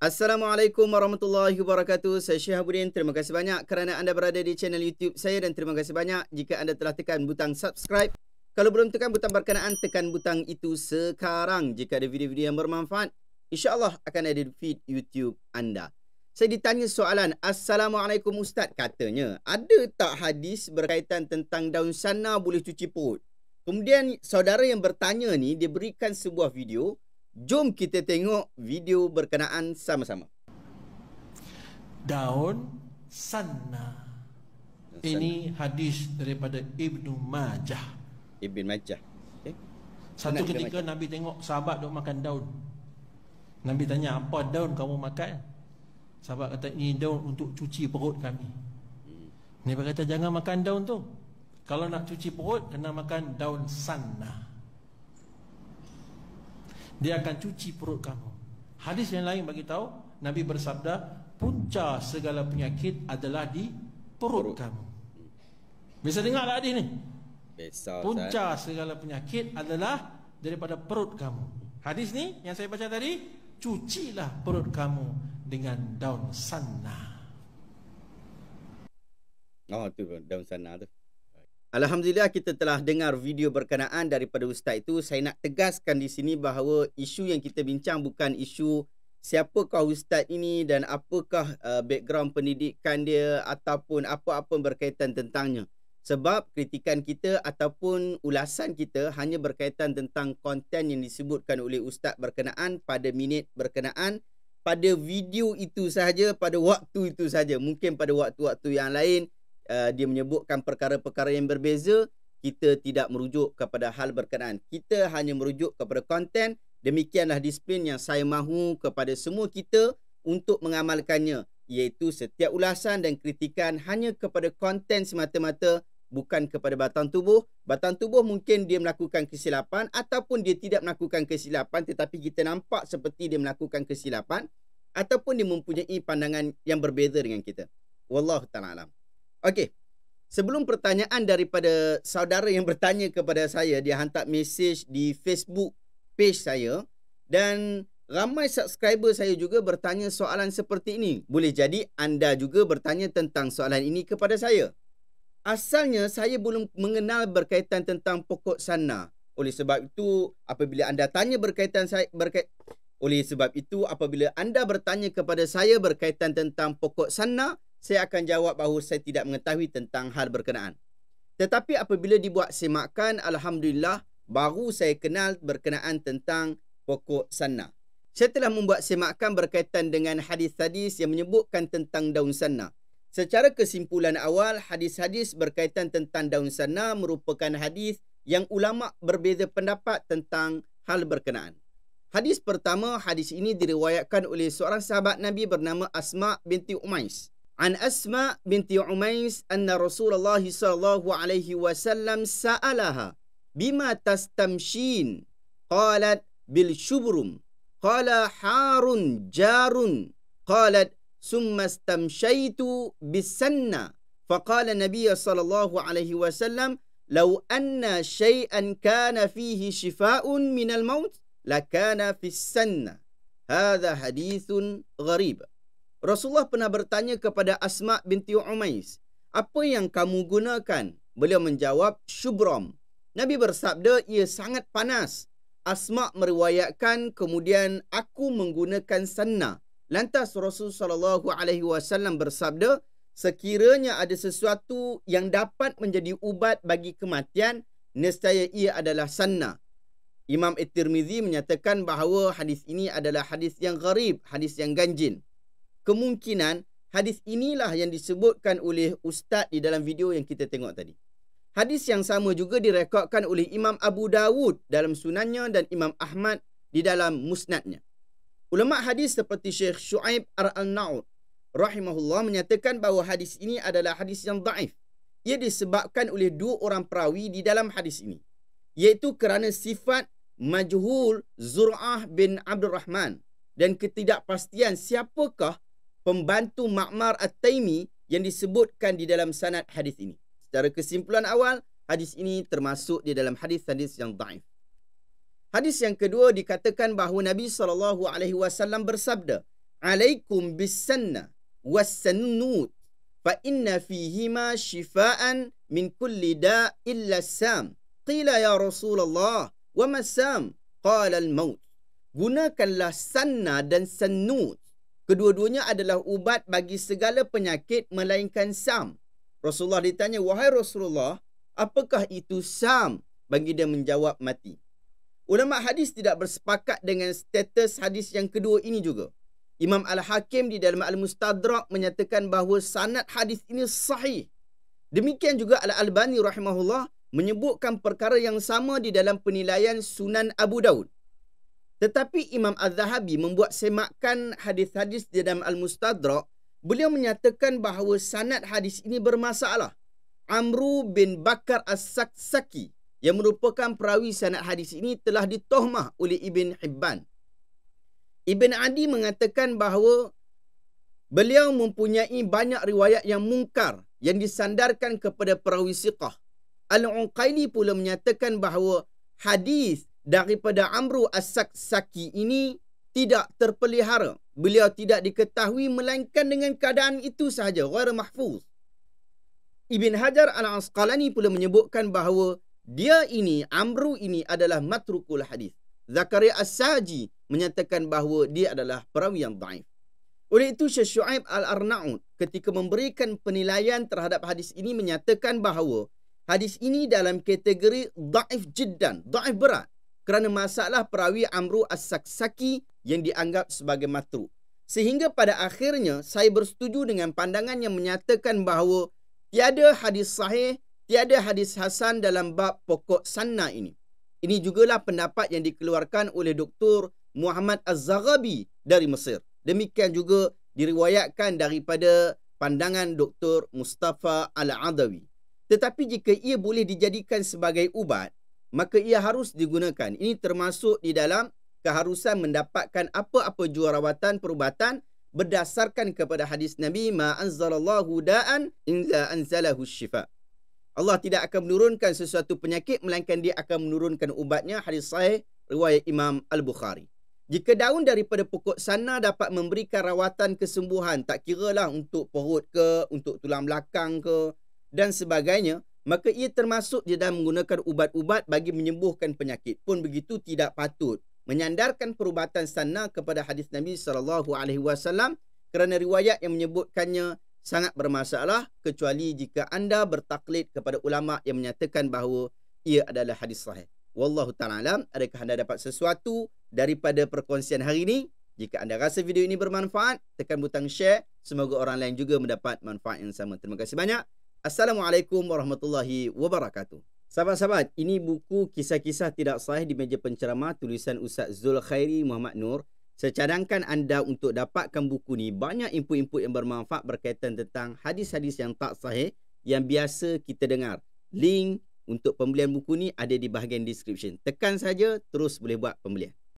Assalamualaikum warahmatullahi wabarakatuh. Saya Syekh Abudin. Terima kasih banyak kerana anda berada di channel YouTube saya dan terima kasih banyak jika anda telah tekan butang subscribe. Kalau belum tekan butang berkenaan, tekan butang itu sekarang jika ada video-video yang bermanfaat. InsyaAllah akan ada di feed YouTube anda. Saya ditanya soalan, Assalamualaikum Ustaz katanya, ada tak hadis berkaitan tentang daun sana boleh cuci perut? Kemudian saudara yang bertanya ni, dia berikan sebuah video Jom kita tengok video berkenaan sama-sama. Daun sanna. Ini hadis daripada Ibnu Majah. Ibnu Majah. Okay. Eh? Satu ketika Majah. Nabi tengok sahabat duk makan daun. Nabi tanya, "Apa daun kamu makan?" Sahabat kata, "Ini daun untuk cuci perut kami." Hmm. Nabi kata, "Jangan makan daun tu. Kalau nak cuci perut, kena makan daun sanna." dia akan cuci perut kamu. Hadis yang lain bagi tahu Nabi bersabda punca segala penyakit adalah di perut, perut. kamu. Bisa dengar tak hadis ni? Bisa. Punca say. segala penyakit adalah daripada perut kamu. Hadis ni yang saya baca tadi cucilah perut kamu dengan daun sanna. Oh tu daun sanna tu. Alhamdulillah kita telah dengar video berkenaan daripada ustaz itu. Saya nak tegaskan di sini bahawa isu yang kita bincang bukan isu siapakah ustaz ini dan apakah uh, background pendidikan dia ataupun apa-apa berkaitan tentangnya. Sebab kritikan kita ataupun ulasan kita hanya berkaitan tentang konten yang disebutkan oleh ustaz berkenaan pada minit berkenaan pada video itu sahaja, pada waktu itu sahaja. Mungkin pada waktu-waktu yang lain Uh, dia menyebutkan perkara-perkara yang berbeza kita tidak merujuk kepada hal berkenaan kita hanya merujuk kepada konten demikianlah disiplin yang saya mahu kepada semua kita untuk mengamalkannya iaitu setiap ulasan dan kritikan hanya kepada konten semata-mata bukan kepada batang tubuh batang tubuh mungkin dia melakukan kesilapan ataupun dia tidak melakukan kesilapan tetapi kita nampak seperti dia melakukan kesilapan ataupun dia mempunyai pandangan yang berbeza dengan kita wallahu taala alam Okey. Sebelum pertanyaan daripada saudara yang bertanya kepada saya, dia hantar mesej di Facebook page saya dan ramai subscriber saya juga bertanya soalan seperti ini. Boleh jadi anda juga bertanya tentang soalan ini kepada saya. Asalnya saya belum mengenal berkaitan tentang pokok sana. Oleh sebab itu apabila anda tanya berkaitan saya berkait oleh sebab itu apabila anda bertanya kepada saya berkaitan tentang pokok sana, saya akan jawab bahawa saya tidak mengetahui tentang hal berkenaan. Tetapi apabila dibuat semakan, Alhamdulillah, baru saya kenal berkenaan tentang pokok sana. Saya telah membuat semakan berkaitan dengan hadis-hadis yang menyebutkan tentang daun sana. Secara kesimpulan awal, hadis-hadis berkaitan tentang daun sana merupakan hadis yang ulama berbeza pendapat tentang hal berkenaan. Hadis pertama, hadis ini diriwayatkan oleh seorang sahabat Nabi bernama Asma binti Umais. عن أسماء بنت عميس أن رسول الله صلى الله عليه وسلم سألها بما تستمشين قالت بالشبرم قال حار جار قالت ثم استمشيت بالسنة فقال النبي صلى الله عليه وسلم لو أن شيئا كان فيه شفاء من الموت لكان في السنة هذا حديث غريب Rasulullah pernah bertanya kepada Asma binti Umais, "Apa yang kamu gunakan?" Beliau menjawab, "Syubram." Nabi bersabda, "Ia sangat panas." Asma meriwayatkan, "Kemudian aku menggunakan sanna." Lantas Rasulullah sallallahu alaihi wasallam bersabda, "Sekiranya ada sesuatu yang dapat menjadi ubat bagi kematian, nescaya ia adalah sanna." Imam At-Tirmizi menyatakan bahawa hadis ini adalah hadis yang gharib, hadis yang ganjil kemungkinan hadis inilah yang disebutkan oleh ustaz di dalam video yang kita tengok tadi. Hadis yang sama juga direkodkan oleh Imam Abu Dawud dalam sunannya dan Imam Ahmad di dalam musnadnya. Ulama hadis seperti Syekh Shu'aib Ar-Al-Na'ud rahimahullah menyatakan bahawa hadis ini adalah hadis yang daif. Ia disebabkan oleh dua orang perawi di dalam hadis ini. Iaitu kerana sifat majhul Zur'ah bin Abdul Rahman dan ketidakpastian siapakah pembantu Ma'mar At-Taimi yang disebutkan di dalam sanad hadis ini. Secara kesimpulan awal, hadis ini termasuk di dalam hadis-hadis yang daif. Hadis yang kedua dikatakan bahawa Nabi sallallahu alaihi wasallam bersabda, "Alaikum bis-sunnah was-sunnut fa inna fihi ma shifaan min kulli da' illa sam Qila ya Rasulullah, wa mas-sam? Qala al-maut. Gunakanlah sanna dan sunnut Kedua-duanya adalah ubat bagi segala penyakit melainkan sam. Rasulullah ditanya, wahai Rasulullah, apakah itu sam? Bagi dia menjawab mati. Ulama hadis tidak bersepakat dengan status hadis yang kedua ini juga. Imam Al-Hakim di dalam Al-Mustadrak menyatakan bahawa sanad hadis ini sahih. Demikian juga Al-Albani rahimahullah menyebutkan perkara yang sama di dalam penilaian Sunan Abu Daud. Tetapi Imam Az-Zahabi membuat semakan hadis-hadis di dalam Al-Mustadrak, beliau menyatakan bahawa sanad hadis ini bermasalah. Amru bin Bakar As-Saksaki yang merupakan perawi sanad hadis ini telah ditohmah oleh Ibn Hibban. Ibn Adi mengatakan bahawa beliau mempunyai banyak riwayat yang mungkar yang disandarkan kepada perawi siqah. Al-Unqaili pula menyatakan bahawa hadis daripada Amru As-Saki ini tidak terpelihara. Beliau tidak diketahui melainkan dengan keadaan itu sahaja. Ghara mahfuz. Ibn Hajar al-Asqalani pula menyebutkan bahawa dia ini, Amru ini adalah matrukul hadis. Zakaria As-Saji menyatakan bahawa dia adalah perawi yang daif. Oleh itu Syekh Shu'aib Al-Arnaud ketika memberikan penilaian terhadap hadis ini menyatakan bahawa hadis ini dalam kategori daif jiddan, daif berat kerana masalah perawi Amru As-Saksaki yang dianggap sebagai matru. Sehingga pada akhirnya saya bersetuju dengan pandangan yang menyatakan bahawa tiada hadis sahih, tiada hadis hasan dalam bab pokok sanna ini. Ini jugalah pendapat yang dikeluarkan oleh Dr. Muhammad Az-Zaghabi dari Mesir. Demikian juga diriwayatkan daripada pandangan Dr. Mustafa Al-Adawi. Tetapi jika ia boleh dijadikan sebagai ubat, maka ia harus digunakan. Ini termasuk di dalam keharusan mendapatkan apa-apa jua rawatan perubatan berdasarkan kepada hadis Nabi ma anzalallahu da'an inza anzalahu syifa. Allah tidak akan menurunkan sesuatu penyakit melainkan dia akan menurunkan ubatnya hadis sahih riwayat Imam Al-Bukhari. Jika daun daripada pokok sana dapat memberikan rawatan kesembuhan tak kiralah untuk perut ke untuk tulang belakang ke dan sebagainya maka ia termasuk di dalam menggunakan ubat-ubat bagi menyembuhkan penyakit pun begitu tidak patut menyandarkan perubatan sana kepada hadis Nabi sallallahu alaihi wasallam kerana riwayat yang menyebutkannya sangat bermasalah kecuali jika anda bertaklid kepada ulama yang menyatakan bahawa ia adalah hadis sahih. Wallahu taala adakah anda dapat sesuatu daripada perkongsian hari ini? Jika anda rasa video ini bermanfaat, tekan butang share. Semoga orang lain juga mendapat manfaat yang sama. Terima kasih banyak. Assalamualaikum warahmatullahi wabarakatuh. Sahabat-sahabat, ini buku kisah-kisah tidak sahih di meja penceramah tulisan Ustaz Zul Khairi Muhammad Nur. Saya cadangkan anda untuk dapatkan buku ni banyak input-input yang bermanfaat berkaitan tentang hadis-hadis yang tak sahih yang biasa kita dengar. Link untuk pembelian buku ni ada di bahagian description. Tekan saja terus boleh buat pembelian.